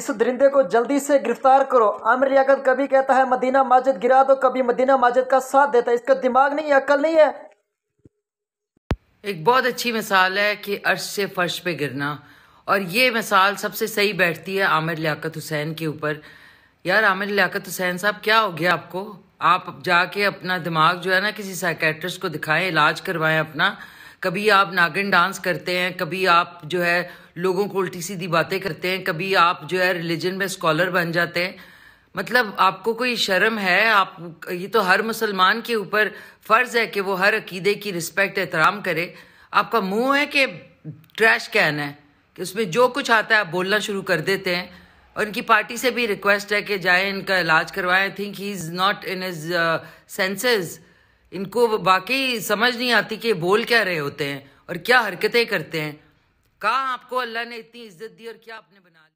इस दरिंदे को जल्दी से गिरफ्तार करो आमिर लियाकत कभी कहता है मदीना माजिद गिरा दो कभी मदीना माजिद का साथ देता है इसका दिमाग नहीं अकल नहीं है एक बहुत अच्छी मिसाल है कि अर्श से फर्श पे गिरना और ये मिसाल सबसे सही बैठती है आमिर लियाकत हुसैन के ऊपर यार आमिर लियाकत हुसैन साहब क्या हो गया आपको आप जाके अपना दिमाग जो है ना किसी साइकेट्रिस्ट को दिखाएं इलाज करवाएं अपना कभी आप नागिन डांस करते हैं कभी आप जो है लोगों को उल्टी सीधी बातें करते हैं कभी आप जो है रिलीजन में स्कॉलर बन जाते हैं मतलब आपको कोई शर्म है आप ये तो हर मुसलमान के ऊपर फ़र्ज़ है कि वो हर अकीदे की रिस्पेक्ट एहतराम करे आपका मुंह है कि ट्रैश कैन है कि उसमें जो कुछ आता है आप बोलना शुरू कर देते हैं और इनकी पार्टी से भी रिक्वेस्ट है कि जाए इनका इलाज करवाएं I think he is not in his senses इनको वाकई समझ नहीं आती कि बोल क्या रहे होते हैं और क्या हरकतें करते हैं कहा आपको अल्लाह ने इतनी इज्जत दी और क्या आपने बना